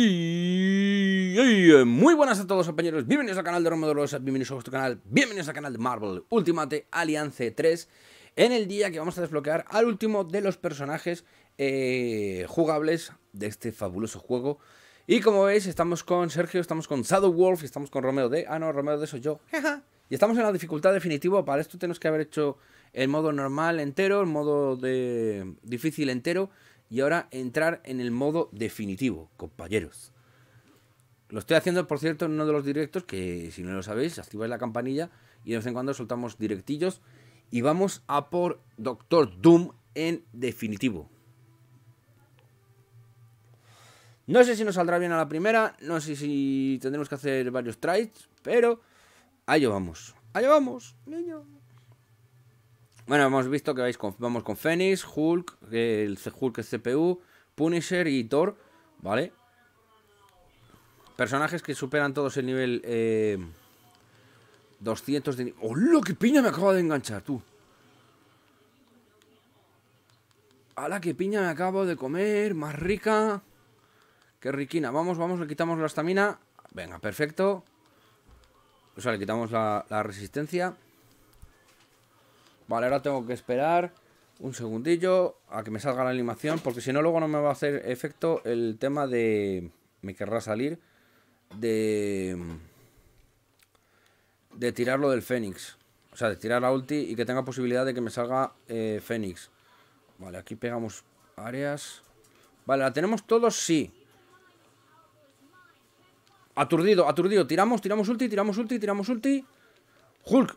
Y, eh, muy buenas a todos compañeros, bienvenidos al canal de Romodorosa, bienvenidos a vuestro canal, bienvenidos al canal de Marvel Ultimate Alliance 3 En el día que vamos a desbloquear al último de los personajes eh, jugables de este fabuloso juego Y como veis estamos con Sergio, estamos con Shadow Wolf y estamos con Romeo De, Ah no, Romeo de soy yo Y estamos en la dificultad definitiva, para esto tenemos que haber hecho el modo normal entero, el modo de difícil entero y ahora entrar en el modo definitivo, compañeros. Lo estoy haciendo, por cierto, en uno de los directos, que si no lo sabéis, activáis la campanilla y de vez en cuando soltamos directillos. Y vamos a por Doctor Doom en definitivo. No sé si nos saldrá bien a la primera, no sé si tendremos que hacer varios tries, pero allá vamos. Allá vamos, niño. Bueno, hemos visto que vais vamos con Fénix, Hulk, el Hulk CPU, Punisher y Thor, ¿vale? Personajes que superan todos el nivel 200 eh, de... ¡Hola, qué piña me acabo de enganchar, tú! ¡Hala, qué piña me acabo de comer! ¡Más rica! ¡Qué riquina! Vamos, vamos, le quitamos la estamina. Venga, perfecto. O sea, le quitamos la, la resistencia. Vale, ahora tengo que esperar un segundillo a que me salga la animación, porque si no luego no me va a hacer efecto el tema de... Me querrá salir de... De tirarlo del Fénix. O sea, de tirar la ulti y que tenga posibilidad de que me salga eh, Fénix. Vale, aquí pegamos áreas. Vale, la tenemos todos, sí. Aturdido, aturdido. Tiramos, tiramos ulti, tiramos ulti, tiramos ulti. Hulk.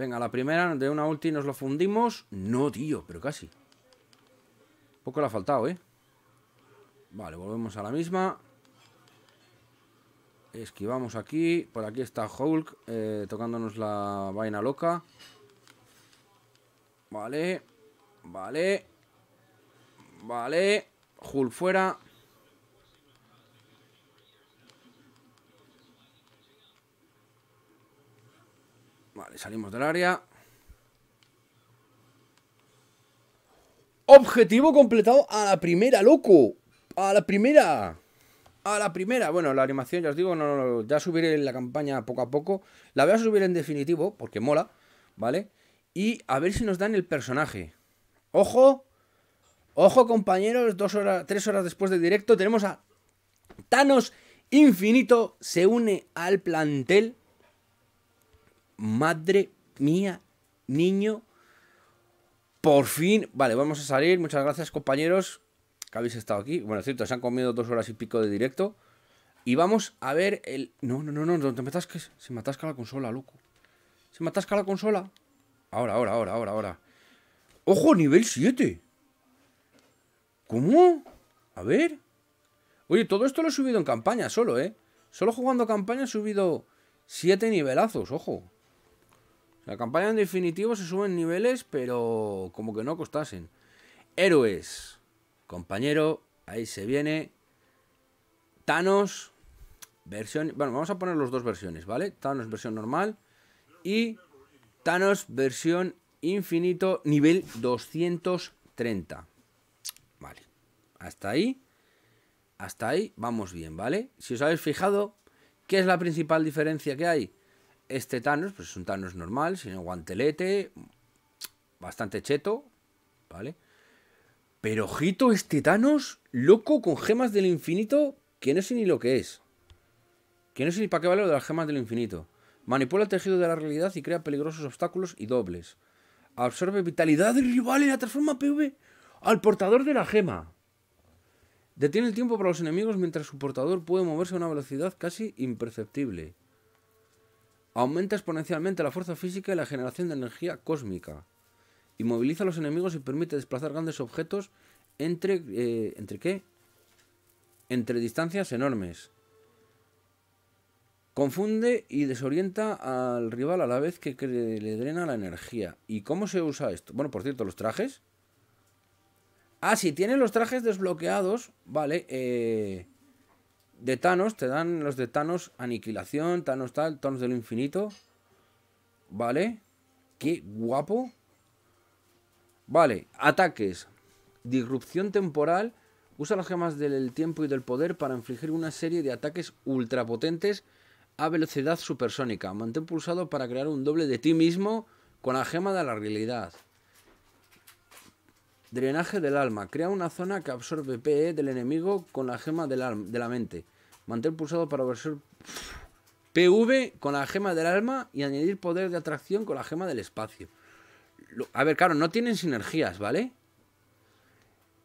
Venga, la primera de una ulti nos lo fundimos. No, tío, pero casi. poco le ha faltado, ¿eh? Vale, volvemos a la misma. Esquivamos aquí. Por aquí está Hulk eh, tocándonos la vaina loca. Vale. Vale. Vale. Hulk fuera. Vale, salimos del área. Objetivo completado a la primera, loco. A la primera. A la primera. Bueno, la animación, ya os digo, no, ya subiré la campaña poco a poco. La voy a subir en definitivo, porque mola, ¿vale? Y a ver si nos dan el personaje. ¡Ojo! ¡Ojo, compañeros! horas, tres horas después del directo tenemos a Thanos Infinito. Se une al plantel madre mía, niño, por fin, vale, vamos a salir, muchas gracias compañeros que habéis estado aquí, bueno, es cierto, se han comido dos horas y pico de directo, y vamos a ver el... No, no, no, no, no te metas que se matasca la consola, loco. Se me la consola. Ahora, ahora, ahora, ahora, ahora. ¡Ojo, nivel 7! ¿Cómo? A ver. Oye, todo esto lo he subido en campaña solo, ¿eh? Solo jugando campaña he subido 7 nivelazos, ojo. La campaña en definitivo se suben niveles, pero como que no costasen. Héroes. Compañero, ahí se viene. Thanos. Versión... Bueno, vamos a poner los dos versiones, ¿vale? Thanos versión normal y Thanos versión infinito nivel 230. Vale. Hasta ahí. Hasta ahí vamos bien, ¿vale? Si os habéis fijado, ¿qué es la principal diferencia que hay? Este Thanos, pues es un Thanos normal, sin guantelete, bastante cheto, ¿vale? Pero ojito este Thanos, loco, con gemas del infinito, que no sé ni lo que es. Que no sé ni para qué vale lo de las gemas del infinito. Manipula el tejido de la realidad y crea peligrosos obstáculos y dobles. Absorbe vitalidad del rival y la transforma PV al portador de la gema. Detiene el tiempo para los enemigos mientras su portador puede moverse a una velocidad casi imperceptible. Aumenta exponencialmente la fuerza física y la generación de energía cósmica. Inmoviliza a los enemigos y permite desplazar grandes objetos entre... Eh, ¿Entre qué? Entre distancias enormes. Confunde y desorienta al rival a la vez que le drena la energía. ¿Y cómo se usa esto? Bueno, por cierto, los trajes. Ah, si tiene los trajes desbloqueados, vale, eh, de Thanos, te dan los de Thanos Aniquilación, Thanos tal, Thanos del Infinito. ¿Vale? Qué guapo. Vale, ataques. Disrupción temporal. Usa las gemas del tiempo y del poder para infligir una serie de ataques ultrapotentes a velocidad supersónica. Mantén pulsado para crear un doble de ti mismo con la gema de la realidad. Drenaje del alma. Crea una zona que absorbe PE del enemigo con la gema de la mente. Mantén pulsado para absorber PV con la gema del alma y añadir poder de atracción con la gema del espacio. A ver, claro, no tienen sinergias, ¿vale?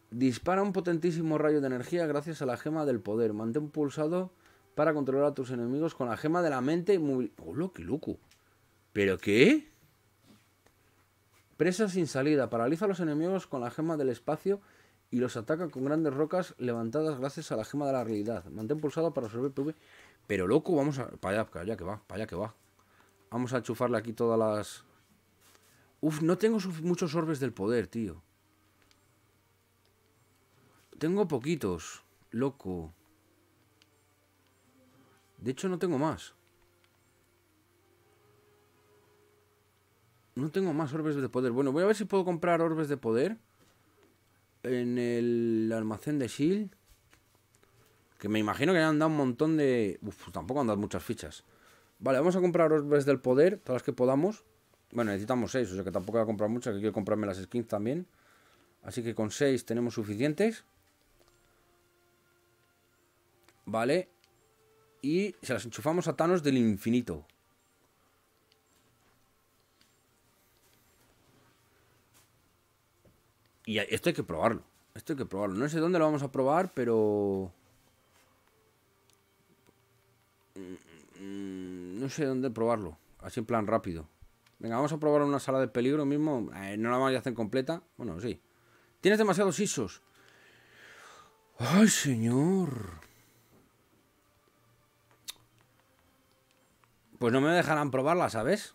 Dispara un potentísimo rayo de energía gracias a la gema del poder. Mantén pulsado para controlar a tus enemigos con la gema de la mente. Muy... lo qué loco! ¿Pero qué? Presa sin salida, paraliza a los enemigos con la gema del espacio y los ataca con grandes rocas levantadas gracias a la gema de la realidad. Mantén pulsado para absorber PV. Pero loco, vamos a... Para allá, que va, para allá que va. Vamos a chufarle aquí todas las... Uf, no tengo muchos orbes del poder, tío. Tengo poquitos, loco. De hecho, no tengo más. No tengo más orbes de poder. Bueno, voy a ver si puedo comprar orbes de poder en el almacén de Shield. Que me imagino que han dado un montón de... Uf, pues tampoco han dado muchas fichas. Vale, vamos a comprar orbes del poder, todas las que podamos. Bueno, necesitamos seis o sea que tampoco voy a comprar muchas, que quiero comprarme las skins también. Así que con 6 tenemos suficientes. Vale. Y se las enchufamos a Thanos del infinito. Y esto hay que probarlo. Esto hay que probarlo. No sé dónde lo vamos a probar, pero... Mm, no sé dónde probarlo. Así en plan rápido. Venga, vamos a probar una sala de peligro mismo. Eh, no la vamos a hacer completa. Bueno, sí. Tienes demasiados ISOs. ¡Ay, señor! Pues no me dejarán probarla, ¿sabes?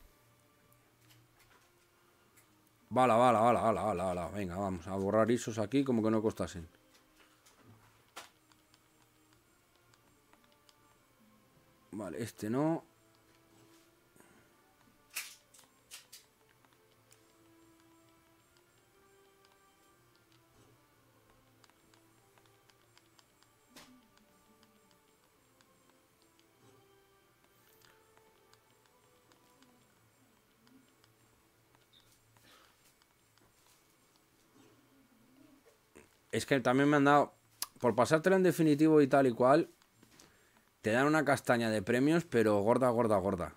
Vale, vale, vale, vale, vale, vale, Venga, vamos a borrar isos aquí como que no costasen. Vale, este no. es que también me han dado, por pasártelo en definitivo y tal y cual, te dan una castaña de premios, pero gorda, gorda, gorda.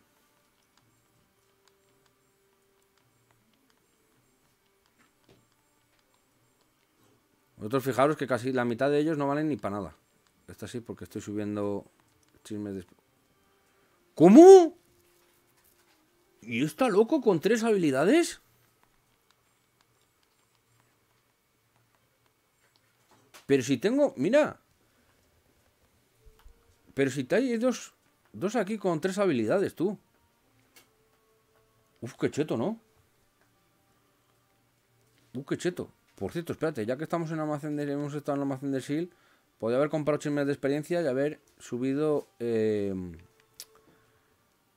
Nosotros fijaros que casi la mitad de ellos no valen ni para nada. Esta sí, porque estoy subiendo chismes de... ¿Cómo? ¿Y está loco con tres habilidades? Pero si tengo, mira. Pero si hay dos, dos aquí con tres habilidades, tú. Uf, qué cheto, ¿no? Uf, qué cheto. Por cierto, espérate, ya que estamos en almacén de, hemos estado en el almacén de sil, podría haber comprado chismes de experiencia y haber subido em,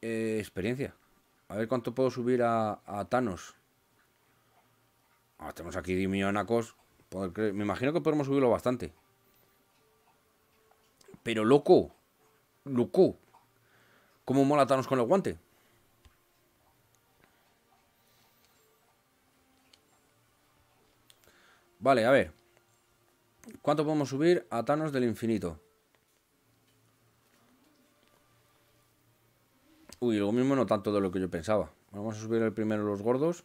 eh, experiencia. A ver cuánto puedo subir a, Thanos. Ah, tenemos aquí dimionacos me imagino que podemos subirlo bastante. Pero loco, loco, ¿cómo mola Thanos con el guante? Vale, a ver. ¿Cuánto podemos subir a Thanos del infinito? Uy, lo mismo no tanto de lo que yo pensaba. Vamos a subir el primero los gordos.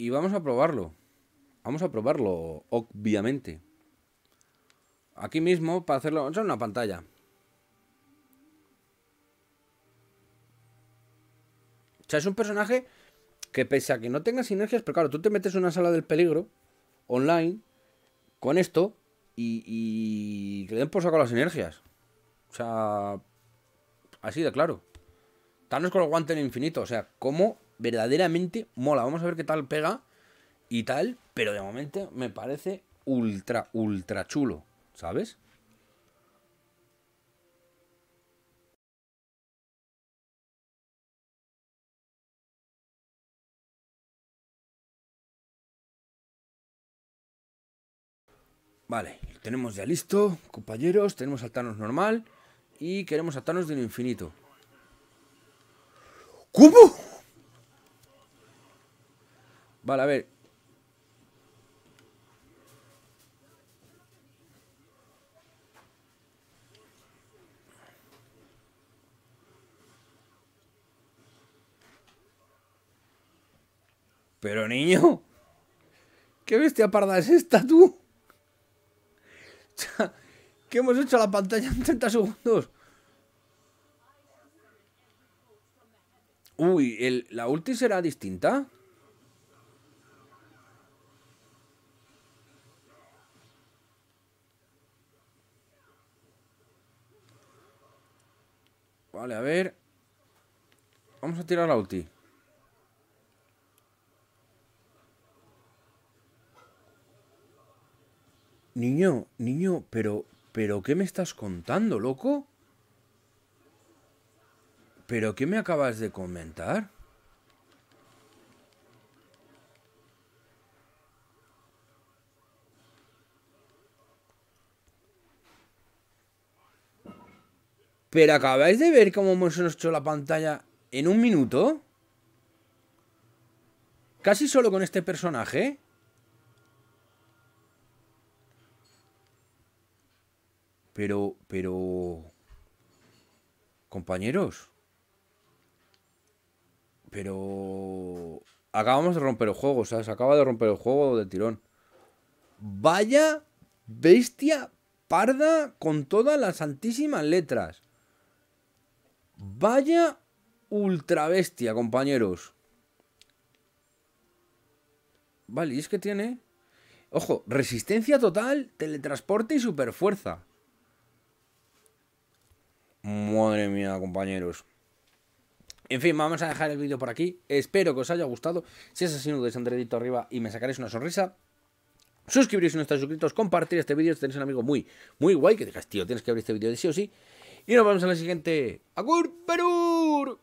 Y vamos a probarlo. Vamos a probarlo, obviamente. Aquí mismo, para hacerlo... hacer una pantalla. O sea, es un personaje que pese a que no tenga sinergias, pero claro, tú te metes en una sala del peligro, online, con esto, y, le den por saco las sinergias. O sea, así de claro. Thanos con el guante en infinito, o sea, ¿cómo verdaderamente mola. Vamos a ver qué tal pega y tal, pero de momento me parece ultra, ultra chulo, ¿sabes? Vale, tenemos ya listo, compañeros, tenemos altanos normal y queremos atarnos de del infinito. ¿Cómo? Vale, a ver. Pero niño, ¿qué bestia parda es esta tú? ¿Qué hemos hecho a la pantalla en 30 segundos? Uy, el, ¿la ulti será distinta? Vale, a ver. Vamos a tirar la ulti. Niño, niño, pero... ¿Pero qué me estás contando, loco? ¿Pero qué me acabas de comentar? Pero acabáis de ver cómo hemos hecho la pantalla en un minuto. Casi solo con este personaje. Pero, pero... Compañeros. Pero... Acabamos de romper el juego, o sea, se acaba de romper el juego de tirón. Vaya bestia parda con todas las santísimas letras. Vaya ultra bestia, compañeros. Vale, y es que tiene... Ojo, resistencia total, teletransporte y superfuerza. Madre mía, compañeros. En fin, vamos a dejar el vídeo por aquí. Espero que os haya gustado. Si es así, no deis un arriba y me sacaréis una sonrisa. Suscribiros si no estáis suscritos, compartir este vídeo si tenéis un amigo muy, muy guay que digas, tío, tienes que abrir este vídeo de sí o sí. Y nos vemos en la siguiente. ¡Agur Perú!